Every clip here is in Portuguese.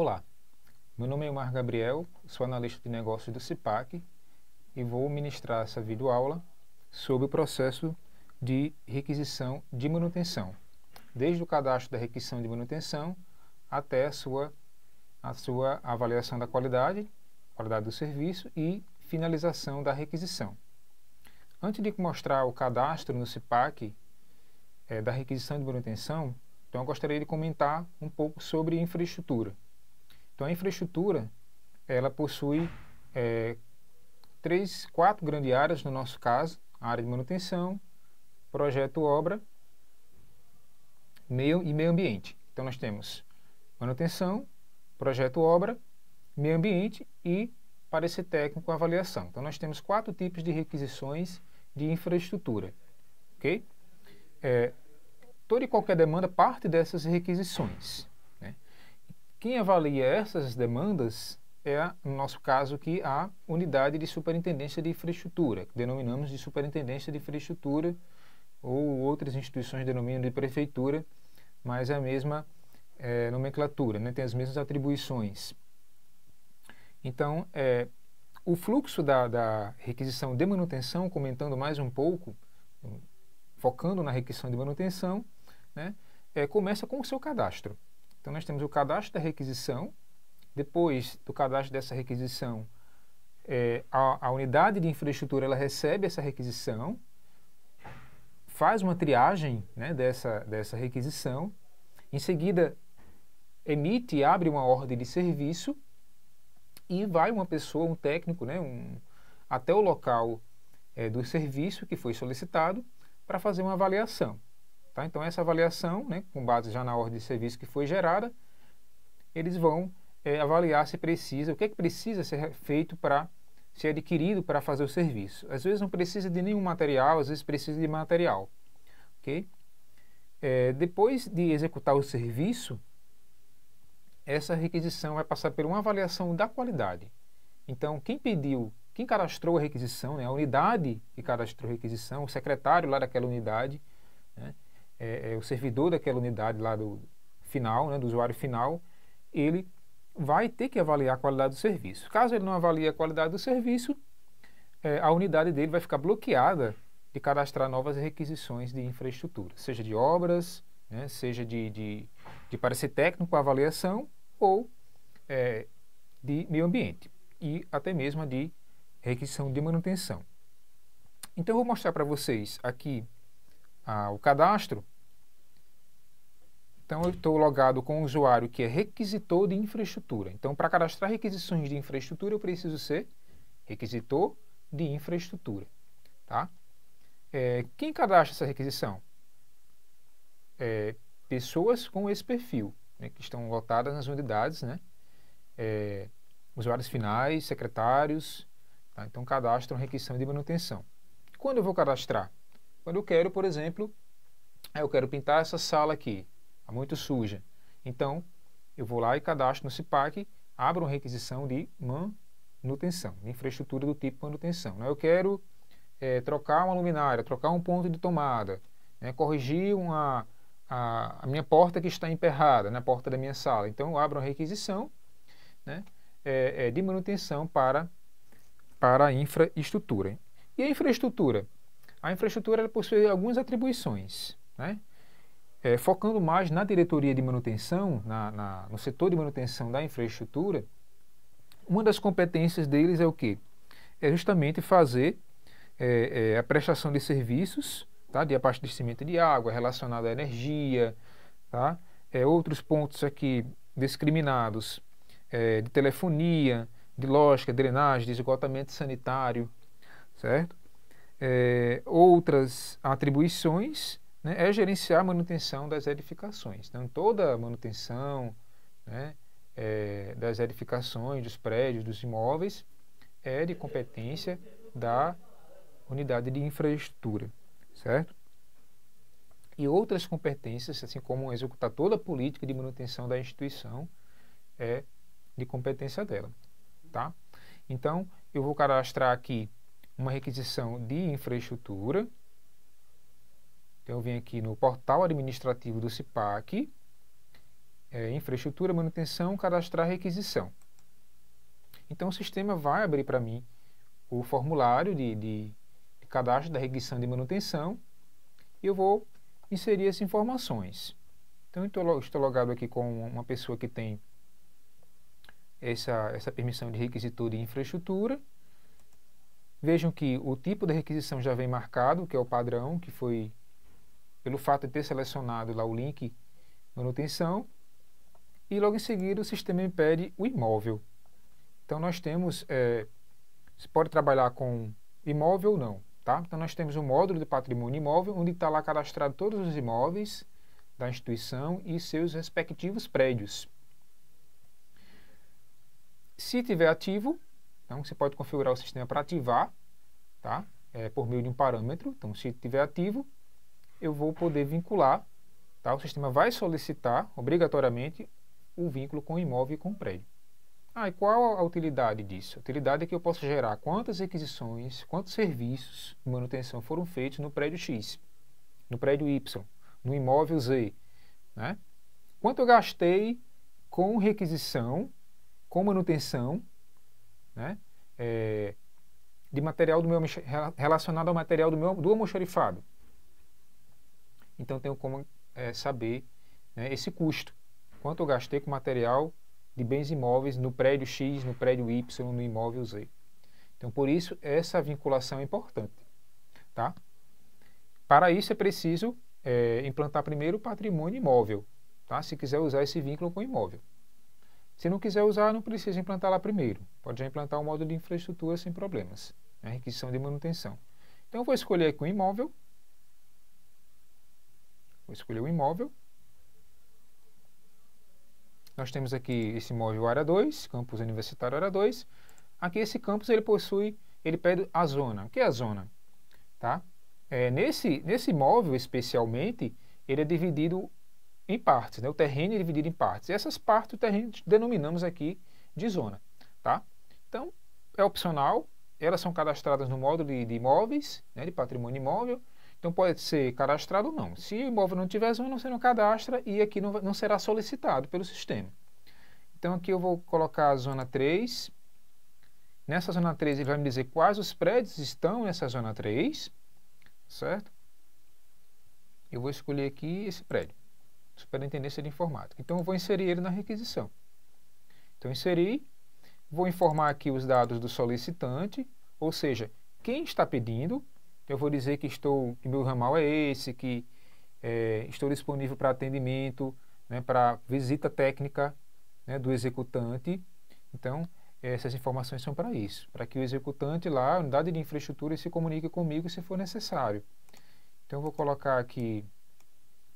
Olá, meu nome é Omar Gabriel, sou analista de negócios do CIPAC e vou ministrar essa videoaula sobre o processo de requisição de manutenção, desde o cadastro da requisição de manutenção até a sua, a sua avaliação da qualidade, qualidade do serviço e finalização da requisição. Antes de mostrar o cadastro no CIPAC é, da requisição de manutenção, então eu gostaria de comentar um pouco sobre infraestrutura. Então a infraestrutura, ela possui é, três, quatro grandes áreas no nosso caso, a área de manutenção, projeto obra, meio e meio ambiente. Então nós temos manutenção, projeto obra, meio ambiente e parecer técnico avaliação. Então nós temos quatro tipos de requisições de infraestrutura, ok? É, toda e qualquer demanda parte dessas requisições. Quem avalia essas demandas é, no nosso caso aqui, a unidade de superintendência de infraestrutura, que denominamos de superintendência de infraestrutura, ou outras instituições denominam de prefeitura, mas é a mesma é, nomenclatura, né? tem as mesmas atribuições. Então, é, o fluxo da, da, requisição de manutenção, comentando mais um pouco, focando na requisição de manutenção, né, é, começa com o seu cadastro. Então, nós temos o cadastro da requisição, depois do cadastro dessa requisição, é, a, a, unidade de infraestrutura ela recebe essa requisição, faz uma triagem né, dessa, dessa requisição, em seguida emite e abre uma ordem de serviço e vai uma pessoa, um técnico, né, um, até o local é, do serviço que foi solicitado para fazer uma avaliação. Tá? Então, essa avaliação, né, com base já na ordem de serviço que foi gerada, eles vão é, avaliar se precisa, o que é que precisa ser feito para ser adquirido para fazer o serviço. Às vezes não precisa de nenhum material, às vezes precisa de material. Okay? É, depois de executar o serviço, essa requisição vai passar por uma avaliação da qualidade. Então, quem pediu, quem cadastrou a requisição, né, a unidade que cadastrou a requisição, o secretário lá daquela unidade, né, é, é, o servidor daquela unidade lá do final, né, do usuário final, ele vai ter que avaliar a qualidade do serviço. Caso ele não avalie a qualidade do serviço, é, a unidade dele vai ficar bloqueada de cadastrar novas requisições de infraestrutura, seja de obras, né, seja de, de, de parecer técnico, avaliação ou é, de meio ambiente e até mesmo de requisição de manutenção. Então, eu vou mostrar para vocês aqui ah, o cadastro então, eu estou logado com um usuário que é requisitor de infraestrutura. Então, para cadastrar requisições de infraestrutura, eu preciso ser requisitor de infraestrutura. Tá? É, quem cadastra essa requisição? É, pessoas com esse perfil, né, que estão lotadas nas unidades, né? É, usuários finais, secretários, tá? então cadastram requisição de manutenção. Quando eu vou cadastrar? Quando eu quero, por exemplo, eu quero pintar essa sala aqui. É muito suja. Então, eu vou lá e cadastro no CIPAC, abro uma requisição de manutenção, de infraestrutura do tipo manutenção. Né? Eu quero é, trocar uma luminária, trocar um ponto de tomada, né? corrigir uma, a, a, minha porta que está emperrada, na porta da minha sala. Então, eu abro uma requisição né? é, é, de manutenção para, para a infraestrutura. E a infraestrutura? A infraestrutura possui algumas atribuições. Né? é, focando mais na diretoria de manutenção, na, na, no setor de manutenção da infraestrutura, uma das competências deles é o quê? É justamente fazer é, é, a prestação de serviços, tá? de abastecimento de água relacionada à energia, tá? é, outros pontos aqui discriminados é, de telefonia, de lógica, drenagem, de esgotamento sanitário, certo? É, outras atribuições né, é gerenciar a manutenção das edificações. Então, toda a manutenção né, é, das edificações, dos prédios, dos imóveis, é de competência da unidade de infraestrutura, certo? E outras competências, assim como executar toda a política de manutenção da instituição, é de competência dela, tá? Então, eu vou cadastrar aqui uma requisição de infraestrutura, então, eu venho aqui no portal administrativo do CIPAC, é, infraestrutura, manutenção, cadastrar requisição. Então o sistema vai abrir para mim o formulário de, de, de cadastro da requisição de manutenção e eu vou inserir as informações. Então eu estou logado aqui com uma pessoa que tem essa, essa permissão de requisitor de infraestrutura. Vejam que o tipo da requisição já vem marcado, que é o padrão que foi pelo fato de ter selecionado lá o link manutenção e logo em seguida o sistema me pede o imóvel. Então nós temos, é, você pode trabalhar com imóvel ou não, tá? Então nós temos um módulo de patrimônio imóvel onde está lá cadastrado todos os imóveis da instituição e seus respectivos prédios. Se tiver ativo, então você pode configurar o sistema para ativar, tá? É, por meio de um parâmetro. Então se tiver ativo, eu vou poder vincular, tá? o sistema vai solicitar obrigatoriamente o vínculo com o imóvel e com o prédio. Ah, e qual a utilidade disso? A utilidade é que eu posso gerar quantas requisições, quantos serviços de manutenção foram feitos no prédio X, no prédio Y, no imóvel Z. Né? Quanto eu gastei com requisição, com manutenção, né? É, de material do meu relacionado ao material do meu do almoxarifado então tenho como é, saber né, esse custo. Quanto eu gastei com material de bens imóveis no prédio X, no prédio Y, no imóvel Z. Então, por isso, essa vinculação é importante. Tá? Para isso, é preciso é, implantar primeiro o patrimônio imóvel, tá? se quiser usar esse vínculo com o imóvel. Se não quiser usar, não precisa implantar lá primeiro. Pode já implantar o um módulo de infraestrutura sem problemas, a né? requisição de manutenção. Então, eu vou escolher aqui o um imóvel, Vou escolher o imóvel. Nós temos aqui esse imóvel área 2, campus universitário área 2. Aqui esse campus ele possui, ele pede a zona. O que é a zona? Tá? É, nesse, nesse imóvel especialmente, ele é dividido em partes, né? o terreno é dividido em partes. E essas partes do terreno denominamos aqui de zona. Tá? Então, é opcional, elas são cadastradas no módulo de, de imóveis, né, de patrimônio imóvel, então pode ser cadastrado ou não. Se o imóvel não tiver zona, você não cadastra e aqui não, não será solicitado pelo sistema. Então aqui eu vou colocar a zona 3. Nessa zona 3 ele vai me dizer quais os prédios estão nessa zona 3, certo? Eu vou escolher aqui esse prédio, Superintendência de Informática. Então eu vou inserir ele na requisição. Então inseri, vou informar aqui os dados do solicitante, ou seja, quem está pedindo, eu vou dizer que estou, que meu ramal é esse, que é, estou disponível para atendimento, né, para visita técnica né, do executante. Então essas informações são para isso, para que o executante lá, a unidade de infraestrutura, se comunique comigo se for necessário. Então eu vou colocar aqui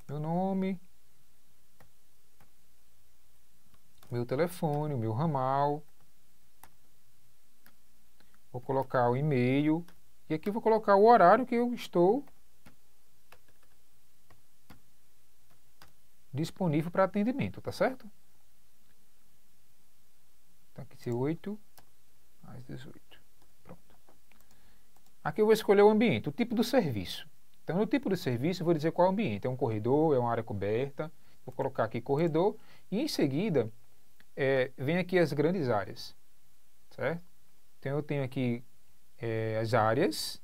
meu nome, meu telefone, o meu ramal. Vou colocar o e-mail e aqui vou colocar o horário que eu estou disponível para atendimento, tá certo? Então aqui ser 8 às 18. Pronto. Aqui eu vou escolher o ambiente, o tipo do serviço. Então no tipo do serviço eu vou dizer qual é ambiente, é um corredor, é uma área coberta. Vou colocar aqui corredor e em seguida é, vem aqui as grandes áreas, certo? Então eu tenho aqui é, as áreas,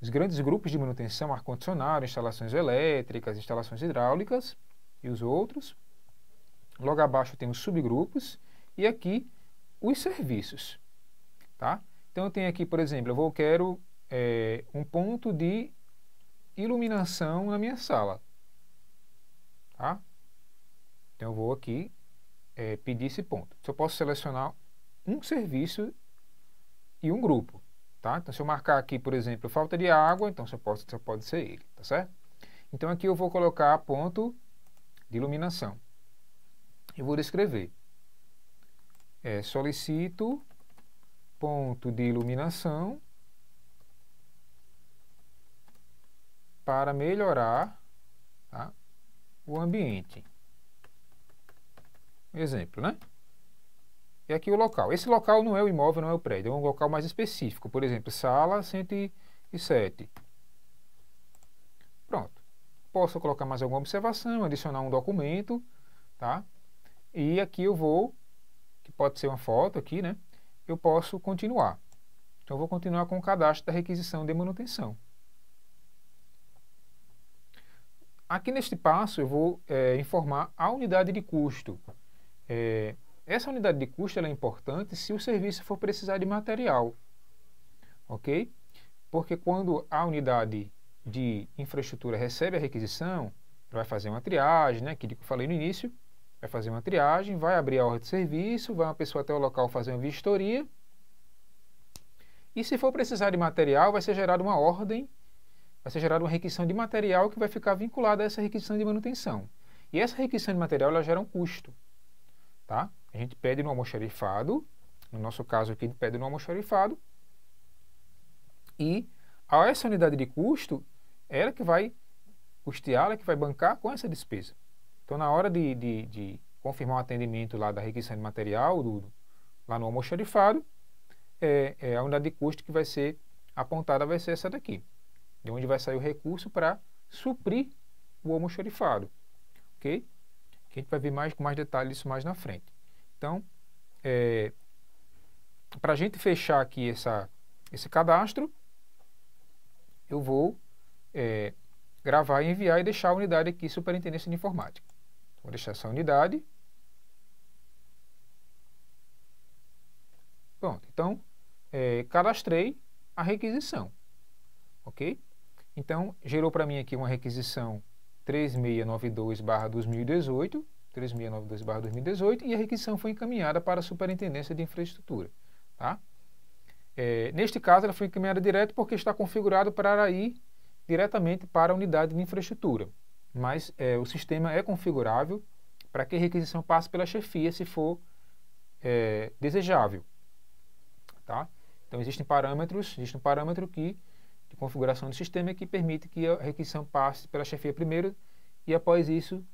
os grandes grupos de manutenção, ar-condicionado, instalações elétricas, instalações hidráulicas e os outros. Logo abaixo tem os subgrupos e aqui os serviços. Tá? Então eu tenho aqui, por exemplo, eu vou, quero é, um ponto de iluminação na minha sala. Tá? Então eu vou aqui é, pedir esse ponto. Só posso selecionar um serviço e um grupo. Tá? Então, se eu marcar aqui, por exemplo, falta de água, então só pode, só pode ser ele, tá certo? Então, aqui eu vou colocar ponto de iluminação. Eu vou descrever. É, solicito ponto de iluminação para melhorar tá? o ambiente. Exemplo, né? e é aqui o local. Esse local não é o imóvel, não é o prédio, é um local mais específico. Por exemplo, sala 107. Pronto. Posso colocar mais alguma observação, adicionar um documento, tá? E aqui eu vou, que pode ser uma foto aqui, né? Eu posso continuar. Então, eu vou continuar com o cadastro da requisição de manutenção. Aqui neste passo, eu vou é, informar a unidade de custo. É, essa unidade de custo é importante se o serviço for precisar de material, ok? Porque quando a unidade de infraestrutura recebe a requisição, vai fazer uma triagem, né? Aquilo que eu falei no início, vai fazer uma triagem, vai abrir a ordem de serviço, vai uma pessoa até o local fazer uma vistoria. E se for precisar de material, vai ser gerada uma ordem, vai ser gerada uma requisição de material que vai ficar vinculada a essa requisição de manutenção. E essa requisição de material ela gera um custo, tá? A gente pede no almoxarifado, no nosso caso aqui, a gente pede no almoxarifado, e a essa unidade de custo, ela que vai custear, ela que vai bancar com essa despesa. Então, na hora de, de, de confirmar o atendimento lá da requisição de material, do, lá no almoxarifado, é, é, a unidade de custo que vai ser apontada vai ser essa daqui, de onde vai sair o recurso para suprir o almoxarifado, ok? Que a gente vai ver mais com mais detalhes isso mais na frente. Então, é, para a gente fechar aqui essa, esse cadastro, eu vou é, gravar e enviar e deixar a unidade aqui, Superintendência de Informática. Vou deixar essa unidade. Pronto, então, é, cadastrei a requisição, ok? Então, gerou para mim aqui uma requisição 3692 2018, 3692-2018 e a requisição foi encaminhada para a Superintendência de Infraestrutura. Tá? É, neste caso, ela foi encaminhada direto porque está configurado para ir diretamente para a unidade de infraestrutura. Mas é, o sistema é configurável para que a requisição passe pela chefia se for é, desejável. Tá? Então, existem parâmetros, existe um parâmetro que, de configuração do sistema que permite que a requisição passe pela chefia primeiro e, após isso,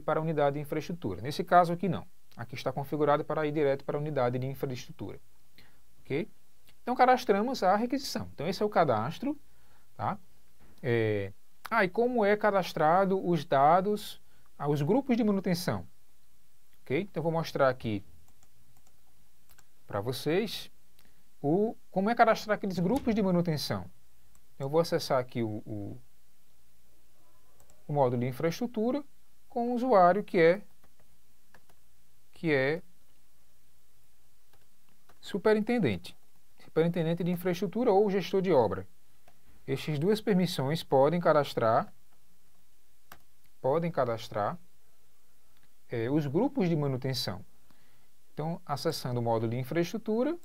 para a unidade de infraestrutura. Nesse caso aqui não. Aqui está configurado para ir direto para a unidade de infraestrutura. Ok? Então cadastramos a requisição. Então esse é o cadastro. Tá? É... Ah, e como é cadastrado os dados aos ah, grupos de manutenção? Ok? Então vou mostrar aqui para vocês o, como é cadastrar aqueles grupos de manutenção. Então, eu vou acessar aqui o, o, o módulo de infraestrutura com o usuário que é que é superintendente, superintendente de infraestrutura ou gestor de obra. Estas duas permissões podem cadastrar podem cadastrar é, os grupos de manutenção. Então, acessando o módulo de infraestrutura,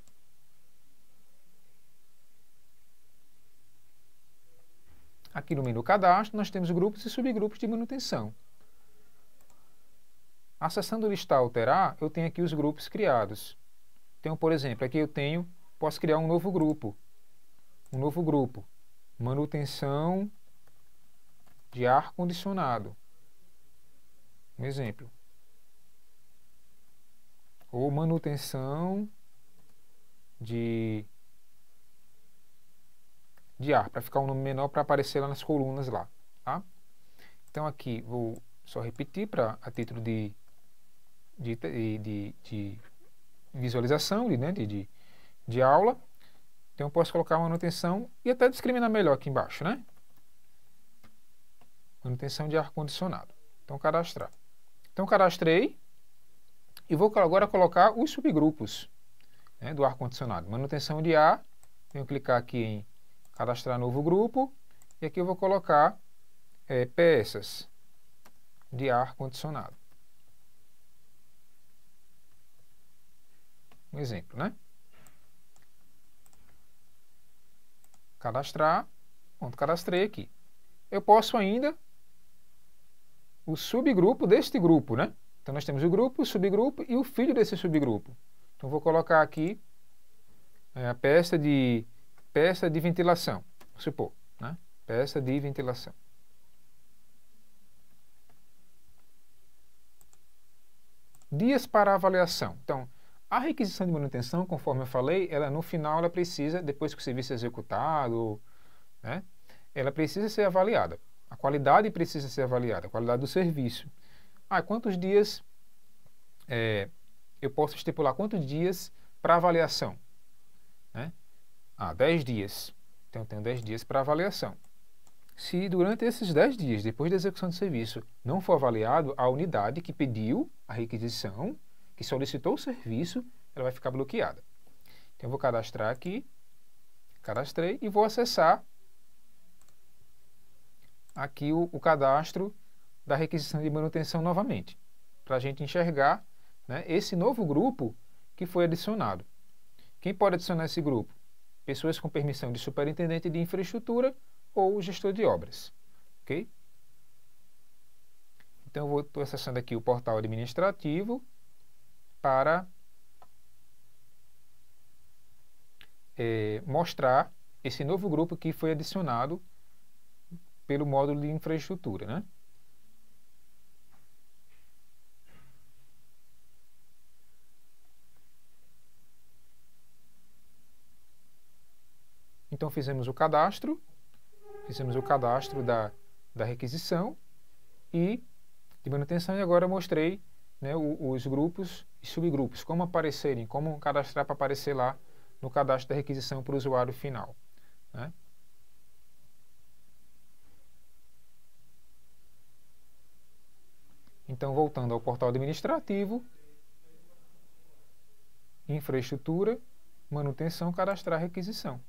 aqui no menu cadastro, nós temos grupos e subgrupos de manutenção. Acessando o listar alterar, eu tenho aqui os grupos criados. Então, por exemplo, aqui eu tenho, posso criar um novo grupo. Um novo grupo. Manutenção de ar-condicionado. Um exemplo. Ou manutenção de, de ar, para ficar um nome menor para aparecer lá nas colunas lá. Tá? Então aqui vou só repetir para a título de de, de, de visualização, né, de, de, de aula. Então eu posso colocar manutenção e até discriminar melhor aqui embaixo, né? Manutenção de ar-condicionado. Então cadastrar. Então cadastrei e vou agora colocar os subgrupos né, do ar-condicionado. Manutenção de ar, venho clicar aqui em cadastrar novo grupo e aqui eu vou colocar é, peças de ar-condicionado. Um exemplo, né? Cadastrar. Pronto, cadastrei aqui. Eu posso ainda o subgrupo deste grupo, né? Então, nós temos o grupo, o subgrupo e o filho desse subgrupo. Então, vou colocar aqui é, a peça de, peça de ventilação, supor, né? Peça de ventilação. Dias para avaliação. Então, a requisição de manutenção, conforme eu falei, ela no final ela precisa, depois que o serviço é executado, né, ela precisa ser avaliada. A qualidade precisa ser avaliada, a qualidade do serviço. Ah, quantos dias é, eu posso estipular quantos dias para avaliação? Né? Ah, 10 dias. Então eu tenho 10 dias para avaliação. Se durante esses 10 dias, depois da execução do serviço, não for avaliado, a unidade que pediu a requisição que solicitou o serviço, ela vai ficar bloqueada. Então, eu vou cadastrar aqui, cadastrei e vou acessar aqui o, o cadastro da requisição de manutenção novamente, para a gente enxergar né, esse novo grupo que foi adicionado. Quem pode adicionar esse grupo? Pessoas com permissão de superintendente de infraestrutura ou gestor de obras. Ok? Então, eu estou acessando aqui o portal administrativo, para é, mostrar esse novo grupo que foi adicionado pelo módulo de infraestrutura, né? Então fizemos o cadastro, fizemos o cadastro da, da requisição e de manutenção e agora mostrei né, os grupos e subgrupos, como aparecerem, como cadastrar para aparecer lá no cadastro da requisição para o usuário final. Né? Então, voltando ao portal administrativo, infraestrutura, manutenção, cadastrar requisição.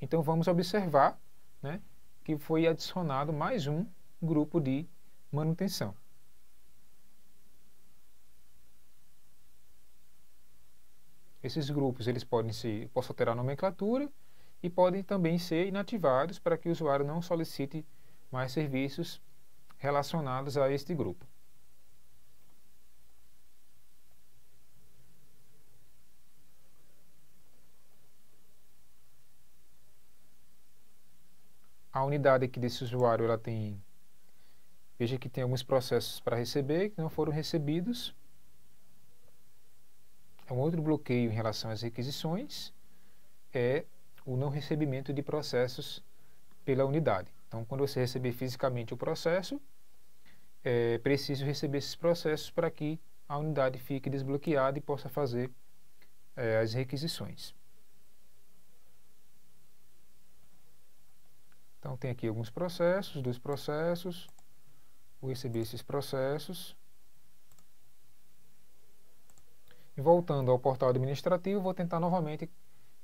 Então, vamos observar né, que foi adicionado mais um grupo de manutenção. Esses grupos eles podem ser, posso alterar a nomenclatura e podem também ser inativados para que o usuário não solicite mais serviços relacionados a este grupo. a unidade aqui desse usuário ela tem veja que tem alguns processos para receber que não foram recebidos é um outro bloqueio em relação às requisições é o não recebimento de processos pela unidade. Então, quando você receber fisicamente o processo, é preciso receber esses processos para que a unidade fique desbloqueada e possa fazer é, as requisições. Então, tem aqui alguns processos, dois processos. Vou receber esses processos. voltando ao portal administrativo, vou tentar novamente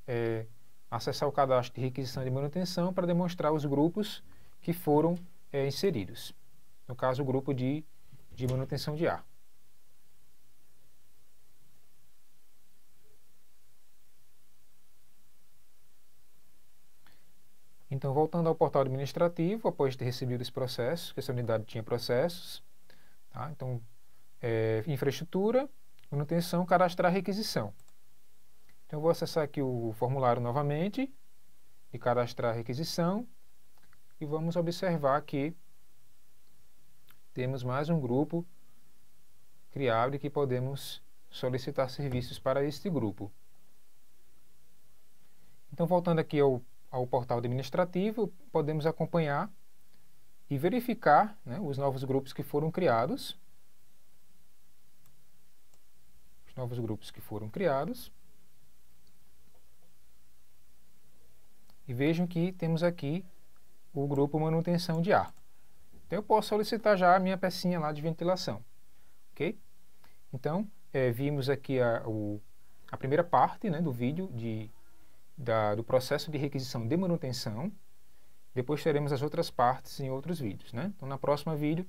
é, acessar o cadastro de requisição de manutenção para demonstrar os grupos que foram é, inseridos. No caso, o grupo de, de manutenção de ar. Então, voltando ao portal administrativo, após ter recebido esse processo, que essa unidade tinha processos, tá? então, é, infraestrutura, manutenção, cadastrar requisição. Então, eu vou acessar aqui o formulário novamente e cadastrar requisição. E vamos observar que temos mais um grupo criado que podemos solicitar serviços para este grupo. Então, voltando aqui ao, ao portal administrativo, podemos acompanhar e verificar né, os novos grupos que foram criados. novos grupos que foram criados. E vejam que temos aqui o grupo manutenção de ar. Então eu posso solicitar já a minha pecinha lá de ventilação, ok? Então, é, vimos aqui a, o, a primeira parte né, do vídeo de, da, do processo de requisição de manutenção. Depois teremos as outras partes em outros vídeos, né? Então, na próxima vídeo,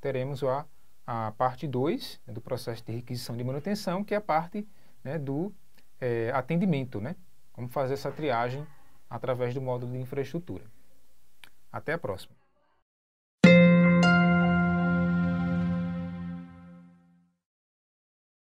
teremos a a parte 2 né, do processo de requisição de manutenção, que é a parte né, do é, atendimento, né? Como fazer essa triagem através do módulo de infraestrutura. Até a próxima.